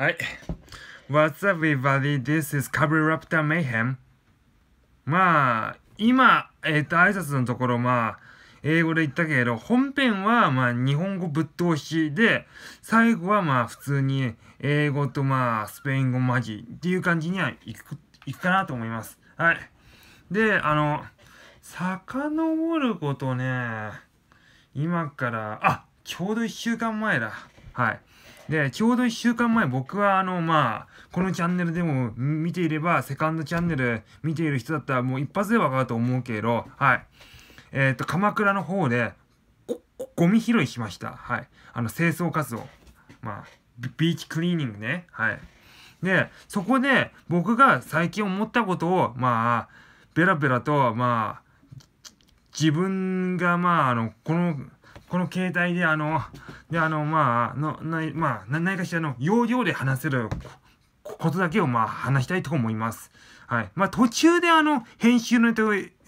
はい。What's up, everybody? This is Cabreraptor Mayhem. まあ、今、えっ、ー、と、挨拶のところ、まあ、英語で言ったけど、本編は、まあ、日本語ぶっ通しで、最後は、まあ、普通に、英語と、まあ、スペイン語マジっていう感じにはいく、いくかなと思います。はい。で、あの、遡ることね、今から、あ、ちょうど1週間前だ。はい。で、ちょうど1週間前僕はあの、まあ、このチャンネルでも見ていれば、セカンドチャンネル見ている人だったらもう一発でわかると思うけど、はい。えっ、と、鎌倉の方で、ゴミ拾いしました。はい。あの、清掃活動。まあ、ビーチクリーニングね。はい。で、そこで僕が最近思ったことを、まあ、ベラベラと、まあ、自分が、まあ、あの、この、この携帯であの、で、あの、まあ、の、ない、まあ、何かしらの要領で話せることだけを、まあ、話したいと思います。はい。まあ、途中であの、編集の、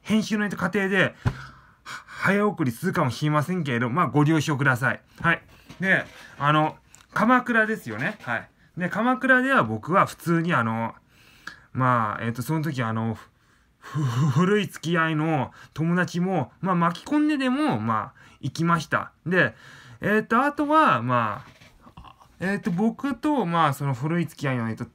編集の過程で、早送りするかもしれませんけれど、まあ、ご了承ください。はい。で、あの、鎌倉ですよね。はい。で、鎌倉では僕は普通にあの、まあ、えっ、ー、と、その時あの、古い付き合いの友達も、まあ、巻き込んででも、まあ、行きました。で、えっ、と、あとは、まあ、えっ、と、僕と、まあ、その古い付き合いの、えっ、と、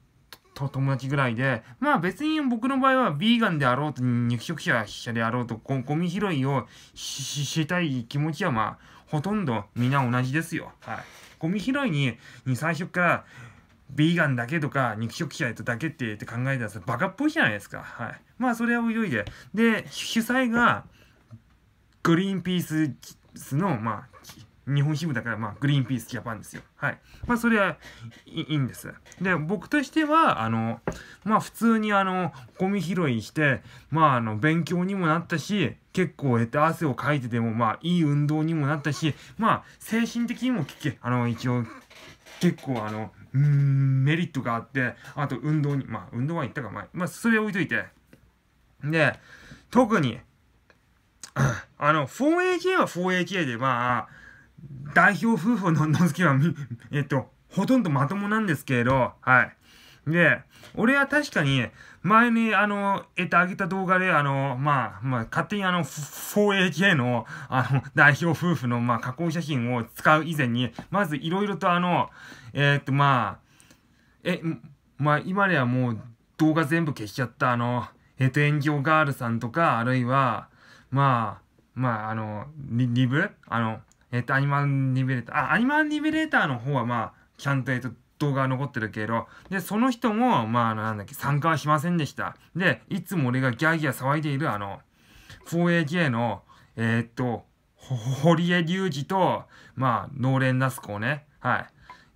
友達ぐらいで、まあ別に僕の場合はビーガンであろうと肉食者であろうとゴミ拾いをしたい気持ちはまあほとんど皆同じですよ。はい。ゴミ拾いにに最初からビーガンだけとか肉食者だけってって考えたらバカっぽいじゃないですか。はい、まあそれは泳いで。で主催がグリーンピースの、まあ、日本支部だから、まあ、グリーンピースジャパンですよ。はい。まあ、それはいいんです。で、僕としては、あの、まあ、普通に、あの、ゴミ拾いして、まあ、あの、勉強にもなったし、結構、えっと、汗をかいてても、まあ、いい運動にもなったし、まあ、精神的にも、あの、一応、結構、あの、うんメリットがあってあと運動にまあ運動は行ったか前まあそれ置いといてで特にあの 4AK は 4AK でまあ代表夫婦ののきはえっとほとんどまともなんですけれどはいで、俺は確かに、前に、あの、えっと、あげた動画で、あの、まあ、まあ、勝手にあの、4AK の、あの、代表夫婦の、まあ、加工写真を使う以前に、まず、いろいろとあの、えー、っと、まあ、え、まあ、今ではもう、動画全部消しちゃった、あの、えっと、炎上ガールさんとか、あるいは、まあ、まあ、あの、リブあの、えっと、アニマルニベレーター。あ、アニマルニベレーターの方は、まあ、ちゃんと、えっと、動画残ってるけど、で、その人も、まあ、なんだっけ、参加はしませんでした。で、いつも俺がギャーギャー騒いでいる、あの、4AK の、えー、っと、堀江隆二と、まあ、農連ナスコをね、はい。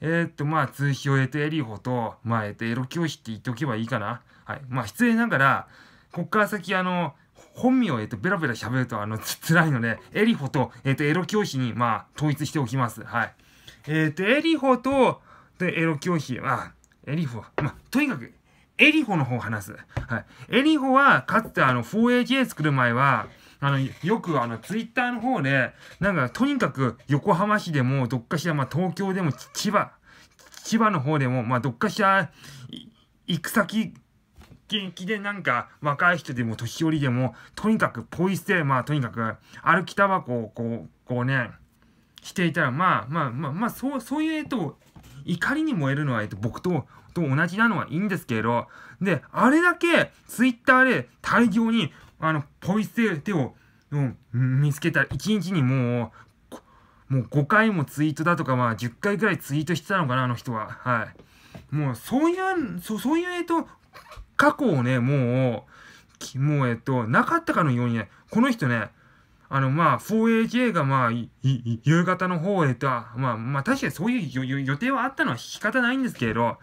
えー、っと、まあ、通称エテ・エリホと、まあ、エテ・エロ教師って言っておけばいいかな。はい。まあ、失礼ながら、こっから先、あの、本名を、えっと、ベラベラ喋ると、あの、つ、辛いので、エリホと、えっと、エロ教師に、まあ、統一しておきます。はい。えっと、エリホと、で、エロ教費は、エリフォ、まあ、とにかく、エリフォの方を話す。はい。エリフォは、かつてあの、4AJ 作る前は、あの、よくあの、ツイッターの方で、なんか、とにかく、横浜市でも、どっかしら、まあ、東京でも、千葉、千葉の方でも、まあ、どっかしら、行く先、元気でなんか若い人でも年寄りでもとにかくポイ捨てまあとにかく歩きタバコをこうこうねしていたら、まあまあまあまあ、そうそういう、えっと、怒りに燃えるのは、えっと、僕とと同じなのはいいんですけれど、で、あれだけツイッターで大量に、あの、ポイ捨て手を、うん、見つけたら、1日にもう、もう5回もツイートだとか、まあ10回ぐらいツイートしてたのかな、あの人は。はい。もう、そういう、そそういう、えっと、過去をね、もう、もう、えっと、なかったかのようにね、この人ね、あの、まあ、4AJ が、まあ、夕方の方へとは、まあ、まあ、確かにそういう予定はあったのは仕方ないんですけれど、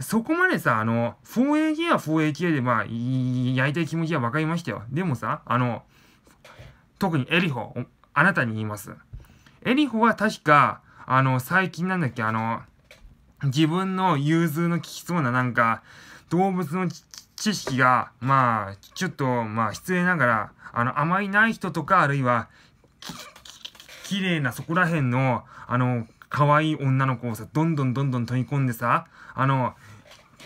そこまでさ、あの、4AJ は 4AJ で、まあ、やりたい気持ちは分かりましたよ。でもさ、あの、特にエリホ、あなたに言います。エリホは確か、あの、最近なんだっけ、あの、自分の融通の利きそうななんか、動物の知識が、まあ、ちょっと、まあ、失礼ながら、あの、あまりない人とか、あるいは、綺麗なそこら辺の、あの、可愛い女の子をさ、どんどんどんどん取り込んでさ、あの、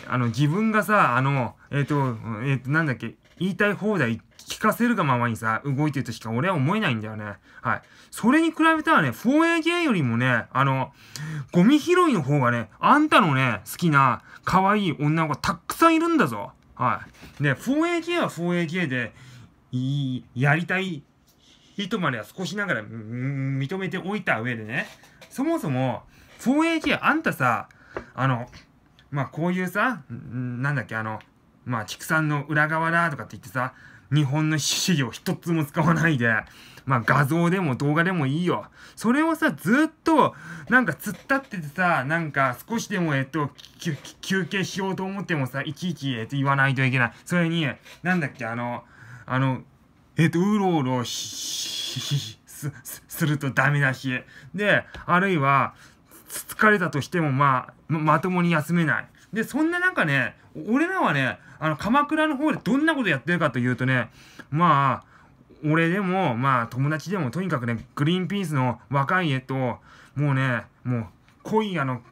あの、自分がさ、あの、えっ、ー、と、えっ、ー、と、なんだっけ、言いたい放題聞かせるがままにさ、動いてるとしか俺は思えないんだよね。はい。それに比べたらね、4AJ よりもね、あの、ゴミ拾いの方がね、あんたのね、好きな可愛い女の子たくさんいるんだぞ。はい。ね、4AK は 4AK で、いやりたい人までは少しながら認めておいた上でね、そもそも、4AK あんたさ、あの、まあ、こういうさ、なんだっけ、あの、まあ、畜産の裏側だとかって言ってさ、日本の資料一つも使わないで、まあ画像でも動画でもいいよ。それをさ、ずっと、なんか突っ立っててさ、なんか少しでも、えっと、休憩しようと思ってもさ、いちいち、えっと、言わないといけない。それに、なんだっけ、あの、あの、えっと、うろうろし、す、するとダメだし。で、あるいは、疲れたとしても、まあ、ま、まともに休めない。で、そんな中ね、俺らはね、あの、鎌倉の方でどんなことやってるかというとね、まあ、俺でも、まあ、友達でも、とにかくね、グリーンピースの若い絵と、もうね、もう、濃いあの、化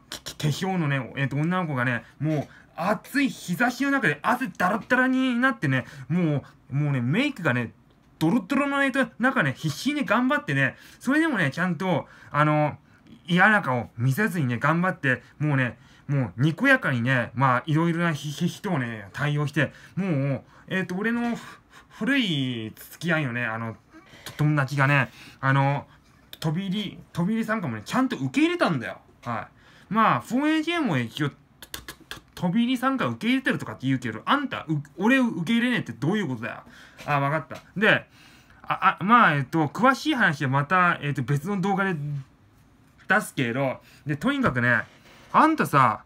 粧のね、えっ、と、女の子がね、もう、暑い日差しの中で汗だらだらになってね、もう、もうね、メイクがね、ドロドロの、ないと、かね、必死に頑張ってね、それでもね、ちゃんと、あの、嫌な顔見せずにね、頑張って、もうね、もうにこやかにね、まあいろいろな人をね、対応して、もう、えっ、ー、と、俺の古い付き合いのね、あの、友達がね、あの、飛び入り、飛び入り参加もね、ちゃんと受け入れたんだよ。はい。まあ、4AGM も一応、飛び入り参加受け入れてるとかって言うけど、あんた、俺受け入れねえってどういうことだよ。あ、分かった。で、あ、あまあ、えっ、ー、と、詳しい話はまた、えっ、ー、と、別の動画で出すけど、で、とにかくね、あんたさ、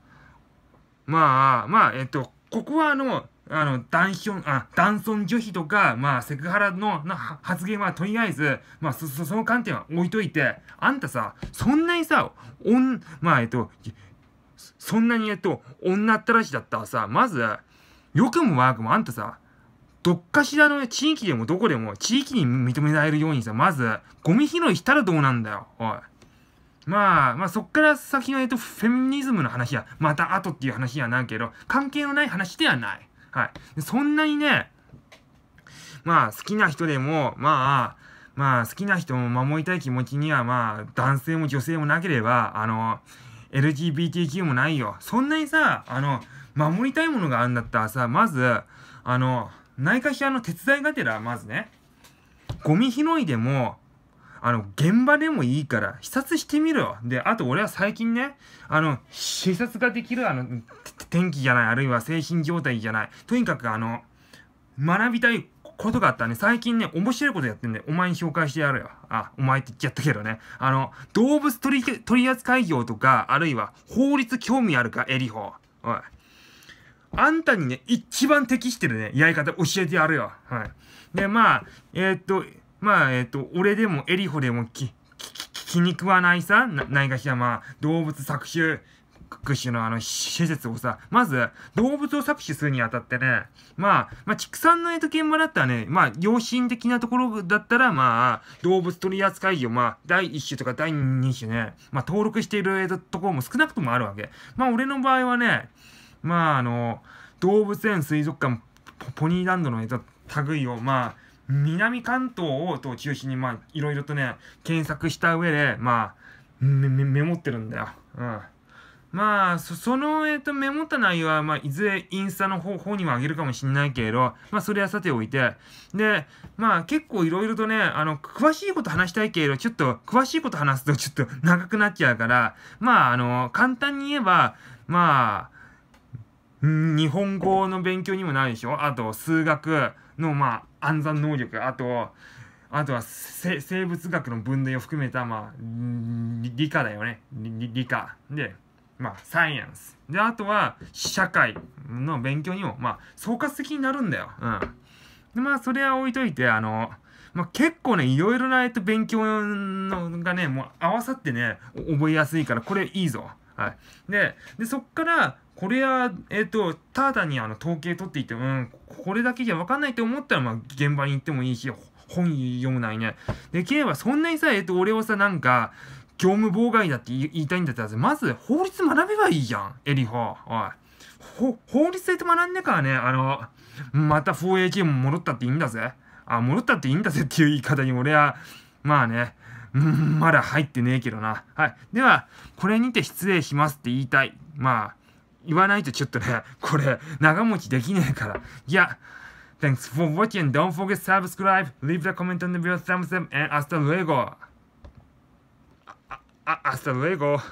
まあ、まあ、えっと、ここはあの、あの、男尊、あ、男尊拒否とか、まあ、セクハラのな発言はとりあえず、まあそ、その観点は置いといて、あんたさ、そんなにさ、おん、まあ、えっと、そんなに、えっと、女ったらしだったらさ、まず、よくも悪くもあんたさ、どっかしらの地域でもどこでも地域に認められるようにさ、まず、ゴミ拾いしたらどうなんだよ、おい。まあ、まあ、そっから先の、言うと、フェミニズムの話や、また後っていう話やなんけど、関係のない話ではない。はい。そんなにね、まあ、好きな人でも、まあ、まあ、好きな人も守りたい気持ちには、まあ、男性も女性もなければ、あの、LGBTQ もないよ。そんなにさ、あの、守りたいものがあるんだったらさ、まず、あの、内科医者の手伝いがてら、まずね、ゴミ拾いでも、あの、現場でもいいから、視察してみろよ。で、あと俺は最近ね、あの、視察ができる、あの、天気じゃない、あるいは精神状態じゃない。とにかくあの、学びたいことがあったね。最近ね、面白いことやってんで、お前に紹介してやるよ。あ、お前って言っちゃったけどね。あの、動物取り扱い業とか、あるいは法律興味あるか、エリホ。おい。あんたにね、一番適してるね、やり方教えてやるよ。はい。で、まあ、えー、っと、まあ、えっ、ー、と、俺でもエリホでもき、き、気に食わないさ、ないがしら、まあ、動物搾取、各種のあの施設をさ、まず動物を搾取するにあたってね、まあ、まあ、畜産のエト現場だったらね、まあ、良心的なところだったら、まあ、動物取扱業、まあ、第1種とか第2種ね、まあ、登録しているところも少なくともあるわけ。まあ、俺の場合はね、まあ、あの、動物園水族館、ポニーランドの、えっと、類を、まあ、南関東を中心に、まあ、いろいろとね、検索した上で、まあ、メモってるんだよ。うん。まあ、その、えっ、ー、と、メモった内容は、まあ、いずれインスタの方方にもあげるかもしれないけれど、まあ、それはさておいて。で、まあ、結構いろいろとね、あの、詳しいこと話したいけれど、ちょっと、詳しいこと話すとちょっと長くなっちゃうから、まあ、あの、簡単に言えば、まあ、日本語の勉強にもなるでしょあと、数学、の、まあ、暗算能力、あと、あとは生物学の分類を含めた、まあ、理科だよね。理科。で、まあ、サイエンス。で、あとは、社会の勉強にも、まあ、総括的になるんだよ。うん。で、まあ、それは置いといて、あの、まあ、結構ね、いろいろな、勉強のがね、もう合わさってね、覚えやすいから、これいいぞ。はい。で、でそっから、これは、えっ、ー、と、ただにあの統計取っていて、うん、これだけじゃ分かんないと思ったら、まあ、現場に行ってもいいし、本読むないね。で、K はそんなにさ、えっ、ー、と、俺をさ、なんか、業務妨害だって言いたいんだったらまず法律学べばいいじゃん、エリホ。おい。法律で学んでからね、あの、また4 a k も戻ったっていいんだぜ。あ、戻ったっていいんだぜっていう言い方に俺は、まあね、うん、まだ入ってねえけどな。はい。では、これにて失礼しますって言いたい。まあ、言わないとちょっとね、これ、長持ちできねえから。いや、Thanks for watching. Don't forget to subscribe, leave the comment on the video, thumbs up, and hasta luego. Hasta luego.